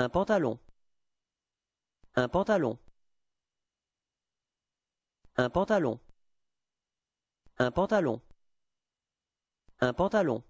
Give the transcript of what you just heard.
Un pantalon. Un pantalon. Un pantalon. Un pantalon. Un pantalon.